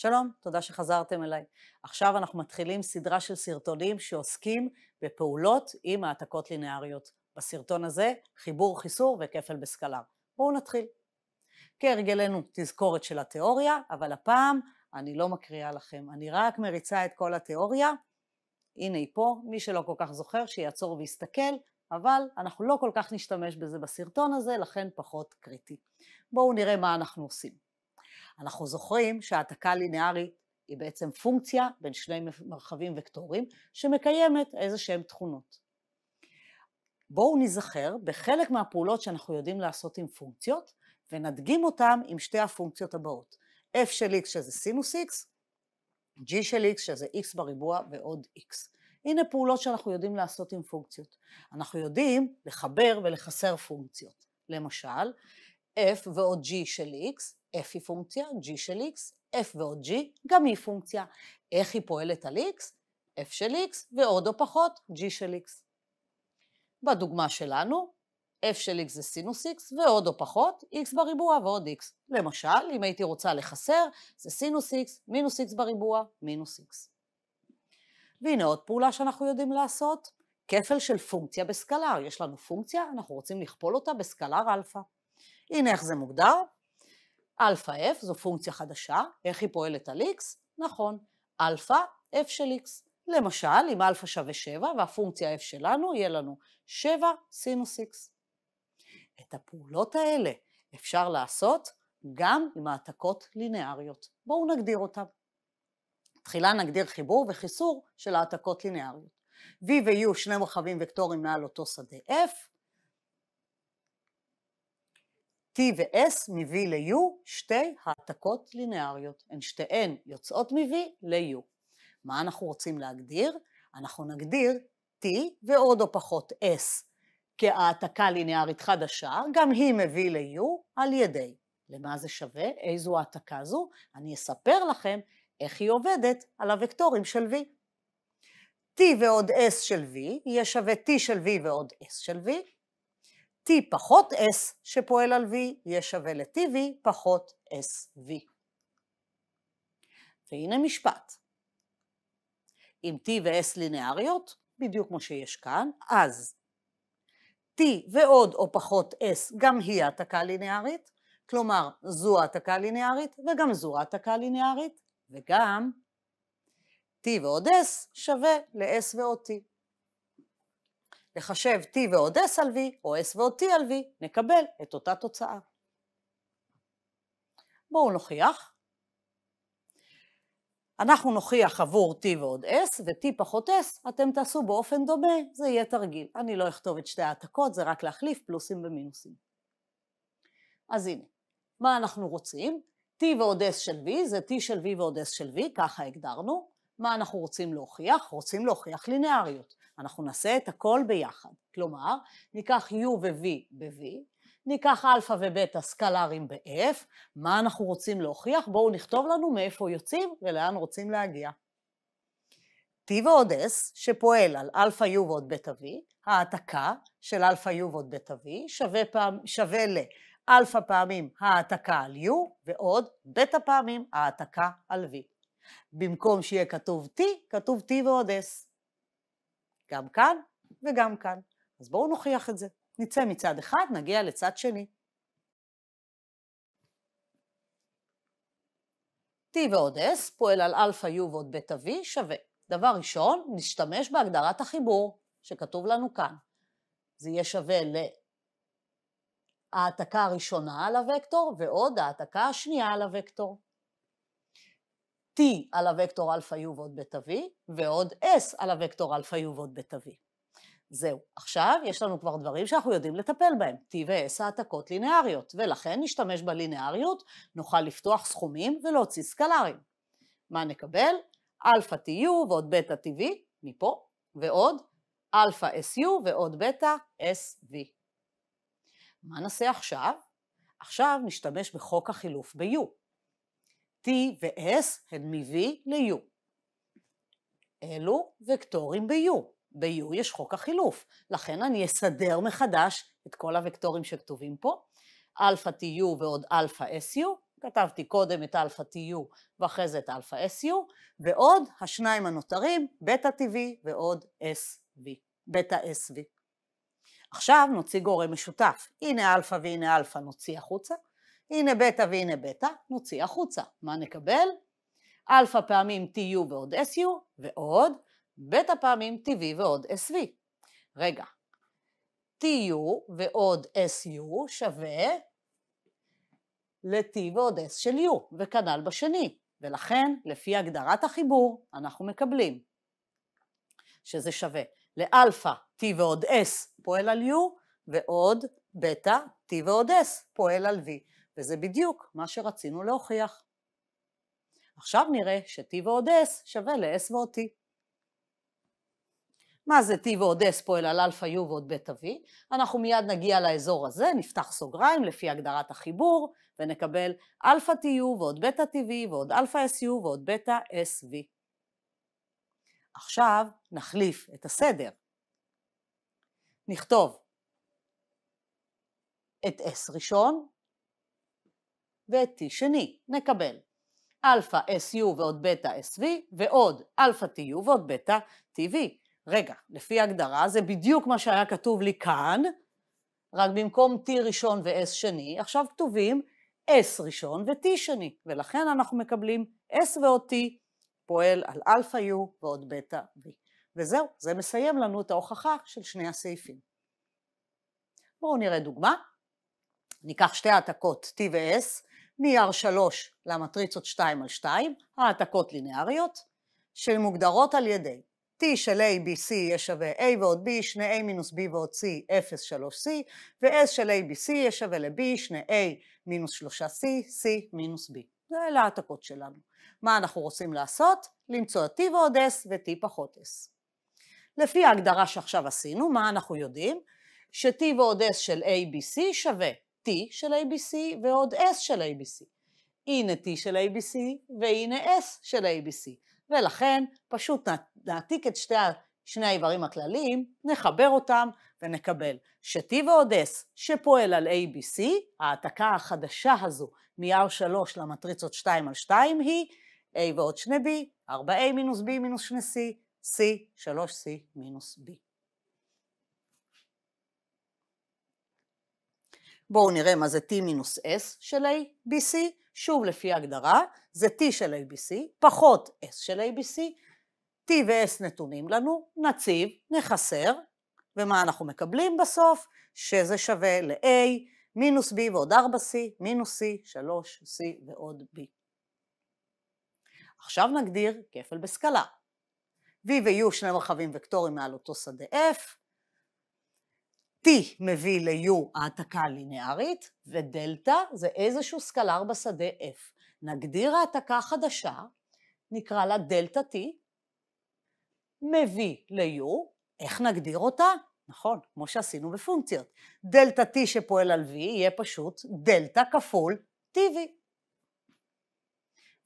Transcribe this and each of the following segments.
שלום, תודה שחזרתם אליי. עכשיו אנחנו מתחילים סדרה של סרטונים שעוסקים בפעולות עם העתקות לינאריות. בסרטון הזה, חיבור, חיסור וכפל בסקלר. בואו נתחיל. כהרגלנו, תזכורת של התיאוריה, אבל הפעם אני לא מקריאה לכם, אני רק מריצה את כל התיאוריה. הנה היא פה, מי שלא כל כך זוכר שיעצור ויסתכל, אבל אנחנו לא כל כך נשתמש בזה בסרטון הזה, לכן פחות קריטי. בואו נראה מה אנחנו עושים. אנחנו זוכרים שהעתקה לינארית היא בעצם פונקציה בין שני מרחבים וקטורים שמקיימת איזה שהן תכונות. בואו נזכר בחלק מהפעולות שאנחנו יודעים לעשות עם פונקציות ונדגים אותן עם שתי הפונקציות הבאות f של x שזה סינוס x, g של x שזה x בריבוע ועוד x. הנה פעולות שאנחנו יודעים לעשות עם פונקציות. אנחנו יודעים לחבר ולחסר פונקציות. למשל, f ועוד g של x, f היא פונקציה, g של x, f ועוד g גם היא פונקציה. איך היא פועלת על x? f של x ועוד או פחות g של x. בדוגמה שלנו, f של x זה סינוס x ועוד או פחות x בריבוע ועוד x. למשל, אם הייתי רוצה לחסר, זה סינוס x מינוס x בריבוע מינוס x. והנה עוד פעולה שאנחנו יודעים לעשות, כפל של פונקציה בסקלר. יש לנו פונקציה, אנחנו רוצים לכפול אותה בסקלר אלפא. הנה איך זה מוגדר. Alpha f זו פונקציה חדשה, איך היא פועלת על x? נכון, Alpha f של x. למשל, אם Alpha שווה 7 והפונקציה f שלנו, יהיה לנו 7 סינוס x. את הפעולות האלה אפשר לעשות גם עם העתקות לינאריות. בואו נגדיר אותן. תחילה נגדיר חיבור וחיסור של העתקות לינאריות. v ו-u שני מרחבים וקטורים מעל אותו שדה f, T ו-S מ-V ל-U, שתי העתקות לינאריות. הן שתיהן יוצאות מ-V ל-U. מה אנחנו רוצים להגדיר? אנחנו נגדיר T ועוד או פחות S כהעתקה לינארית חדשה, גם היא מביא ל-U על ידי. למה זה שווה? איזו העתקה זו? אני אספר לכם איך היא עובדת על הוקטורים של V. T ועוד S של V יהיה שווה T של V ועוד S של V, T פחות S שפועל על V יהיה שווה ל-TV פחות SV. והנה משפט. אם T ו-S לינאריות, בדיוק כמו שיש כאן, אז T ועוד או פחות S גם היא העתקה לינארית, כלומר זו העתקה לינארית וגם זו העתקה לינארית, וגם T ועוד S שווה ל-S ועוד T. נחשב T ועוד S על V, או S ועוד T על V, נקבל את אותה תוצאה. בואו נוכיח. אנחנו נוכיח עבור T ועוד S, ו-T פחות S אתם תעשו באופן דומה, זה יהיה תרגיל. אני לא אכתוב את שתי העתקות, זה רק להחליף פלוסים ומינוסים. אז הנה, מה אנחנו רוצים? T ועוד S של V זה T של V ועוד S של V, ככה הגדרנו. מה אנחנו רוצים להוכיח? רוצים להוכיח לינאריות. אנחנו נעשה את הכל ביחד. כלומר, ניקח U ו-V ב-V, ניקח אלפא ובטא סקלרים ב-F, מה אנחנו רוצים להוכיח? בואו נכתוב לנו מאיפה יוצאים ולאן רוצים להגיע. T ועוד S, שפועל על אלפא U ועוד בטא V, העתקה של אלפא U ועוד בטא V שווה, פעם, שווה לאלפא פעמים העתקה על U ועוד בטא פעמים העתקה על V. במקום שיהיה כתוב T, כתוב T ועוד S. גם כאן וגם כאן. אז בואו נוכיח את זה. נצא מצד אחד, נגיע לצד שני. T ועוד S פועל על אלפא U ועוד בטא V שווה. דבר ראשון, נשתמש בהגדרת החיבור שכתוב לנו כאן. זה יהיה שווה ל... להעתקה הראשונה על הוקטור ועוד העתקה השנייה על הוקטור. T על הוקטור אלפא U ועוד בטא V, ועוד S על הוקטור אלפא U ועוד בטא V. זהו. עכשיו יש לנו כבר דברים שאנחנו יודעים לטפל בהם, T ו-S העתקות לינאריות, ולכן נשתמש בלינאריות, נוכל לפתוח סכומים ולהוציא סקלרים. מה נקבל? אלפא TU ועוד בטא TV, מפה, ועוד אלפא SU ועוד בטא SV. מה נעשה עכשיו? עכשיו נשתמש בחוק החילוף ב-U. T ו-S הן מ-V ל-U. אלו וקטורים ב-U. ב-U יש חוק החילוף. לכן אני אסדר מחדש את כל הוקטורים שכתובים פה. Alpha TU ועוד Alpha SU, כתבתי קודם את Alpha TU ואחרי זה את Alpha SU, ועוד השניים הנותרים, Beta TV ועוד SV, Beta SV. עכשיו נוציא גורם משותף. הנה Alpha והנה Alpha נוציא החוצה, הנה בטא והנה בטא, נוציא החוצה. מה נקבל? אלפא פעמים TU ועוד SU ועוד בטא פעמים TV ועוד SV. רגע, TU ועוד SU שווה ל-T ועוד S של U, וכנ"ל בשני. ולכן, לפי הגדרת החיבור, אנחנו מקבלים שזה שווה לאלפא T ועוד S פועל על U, ועוד בטא T ועוד S פועל על V. וזה בדיוק מה שרצינו להוכיח. עכשיו נראה ש-T ועוד S שווה ל-S ועוד T. מה זה T ועוד S פועל על אלפא U ועוד בטא V? אנחנו מיד נגיע לאזור הזה, נפתח סוגריים לפי הגדרת החיבור, ונקבל אלפא TU ועוד בטא TV ועוד אלפא SU ועוד בטא SV. עכשיו נחליף את הסדר. נכתוב את S ראשון, ואת T שני, נקבל Alpha SU ועוד Beta SV ועוד Alpha TU ועוד Beta TV. רגע, לפי ההגדרה זה בדיוק מה שהיה כתוב לי כאן, רק במקום T ראשון ו-S שני, עכשיו כתובים S ראשון ו-T שני, ולכן אנחנו מקבלים S ועוד T פועל על Alpha U ועוד Beta V. וזהו, זה מסיים לנו את ההוכחה של שני הסעיפים. בואו נראה דוגמה. ניקח שתי העתקות T ו-S, מיער 3 למטריצות 2 על 2, העתקות לינאריות, שמוגדרות על ידי T של A, B, C יהיה שווה A ועוד B, שני a מינוס B ועוד C, 0, 3C, ו-S של A, B, C יהיה שווה ל-B, שני a מינוס 3C, C מינוס B. זה אלה העתקות שלנו. מה אנחנו רוצים לעשות? למצוא T ועוד S ו-T פחות S. לפי ההגדרה שעכשיו עשינו, מה אנחנו יודעים? ש-T ועוד S של A, B, C שווה T של ABC ועוד S של ABC. הנה T של ABC והנה S של ABC. ולכן פשוט נעתיק את שתי, שני האיברים הכלליים, נחבר אותם ונקבל ש-T ועוד S שפועל על ABC, ההעתקה החדשה הזו מ-R3 למטריצות 2 על 2 היא A ועוד 2B, 4A מינוס B מינוס 2C, C, 3C מינוס B. בואו נראה מה זה T מינוס S של ABC, שוב לפי ההגדרה, זה T של ABC פחות S של ABC, T ו-S נתונים לנו, נציב, נחסר, ומה אנחנו מקבלים בסוף? שזה שווה ל-A מינוס B ועוד 4C, מינוס C, 3C ועוד B. עכשיו נגדיר כפל בסקלה. V ו-U שני מרחבים וקטורים מעל אותו שדה F, T מביא ל-U העתקה לינארית, ודלתא זה איזשהו סקלר בשדה F. נגדיר העתקה חדשה, נקרא לה דלתא T, מביא ל-U, איך נגדיר אותה? נכון, כמו שעשינו בפונקציות. דלתא T שפועל על V יהיה פשוט דלתא כפול TV.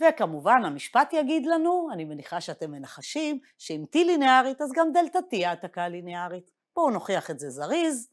וכמובן, המשפט יגיד לנו, אני מניחה שאתם מנחשים, שאם T לינארית, אז גם דלתא T העתקה לינארית. בואו נוכיח את זה זריז.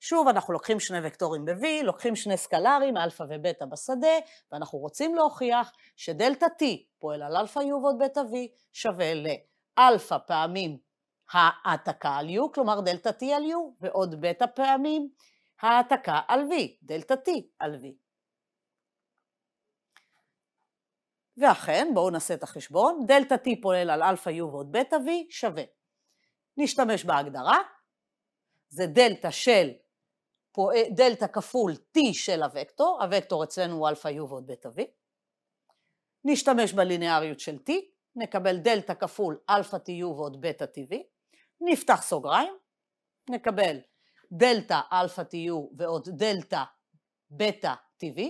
שוב, אנחנו לוקחים שני וקטורים ב-V, לוקחים שני סקלרים, אלפא ובטא בשדה, ואנחנו רוצים להוכיח שדלתא T פועל על אלפא U ועוד בטא V שווה לאלפא פעמים ההעתקה על U, כלומר דלתא T על U, ועוד בטא פעמים העתקה על V, דלתא T על V. ואכן, בואו נעשה את החשבון, דלתא T פועל על אלפא U ועוד בטא V שווה נשתמש בהגדרה, זה דלתא של, דלתא כפול T של הוקטור, הוקטור אצלנו הוא אלפא U ועוד בטא V, נשתמש בליניאריות של T, נקבל דלתא כפול אלפא t u ועוד בטא v, נפתח סוגריים, נקבל דלתא אלפא t u ועוד דלתא בטא t v.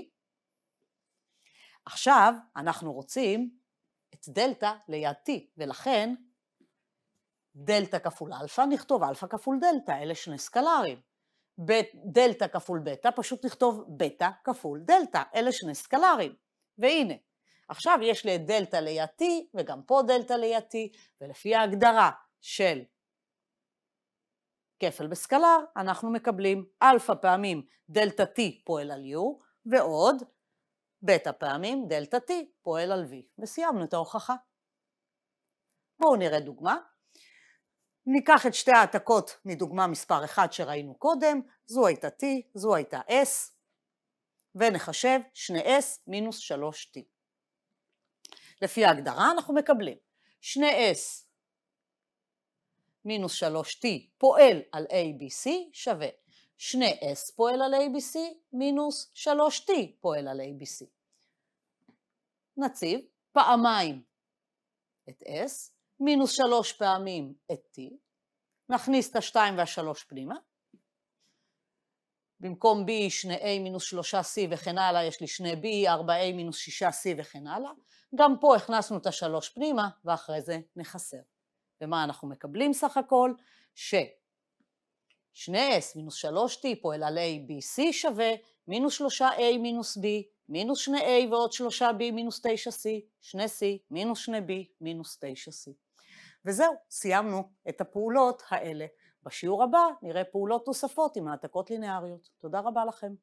עכשיו אנחנו רוצים את דלתא ליד T, ולכן דלתא כפול אלפא, נכתוב אלפא כפול דלתא, אלה שני סקלרים. דלתא כפול בטא, פשוט נכתוב בטא כפול דלתא, אלה שני סקלרים. והנה, עכשיו יש לי את דלתא ליד t, וגם פה דלתא ליד t, ולפי ההגדרה של כפל בסקלר, אנחנו מקבלים אלפא פעמים דלתא t פועל על u, ועוד בטא פעמים דלתא t פועל על v. וסיימנו את ההוכחה. בואו נראה דוגמה. ניקח את שתי העתקות מדוגמה מספר 1 שראינו קודם, זו הייתה T, זו הייתה S, ונחשב 2S מינוס 3T. לפי ההגדרה אנחנו מקבלים 2S מינוס 3T פועל על ABC שווה 2S פועל על ABC מינוס 3T פועל על ABC. נציב פעמיים את S מינוס שלוש פעמים את t, נכניס את השתיים והשלוש פנימה. במקום b שני a מינוס שלושה c וכן הלאה, יש לי שני b ארבע a מינוס שישה c וכן הלאה. גם פה הכנסנו את השלוש פנימה, ואחרי זה נחסר. ומה אנחנו מקבלים סך הכל? ש 2s מינוס 3t פועל על a, b, c שווה מינוס 3a מינוס b, מינוס 2a ועוד 3b מינוס 9c, 2c מינוס 2b מינוס 9c. וזהו, סיימנו את הפעולות האלה. בשיעור הבא נראה פעולות נוספות עם העתקות לינאריות. תודה רבה לכם.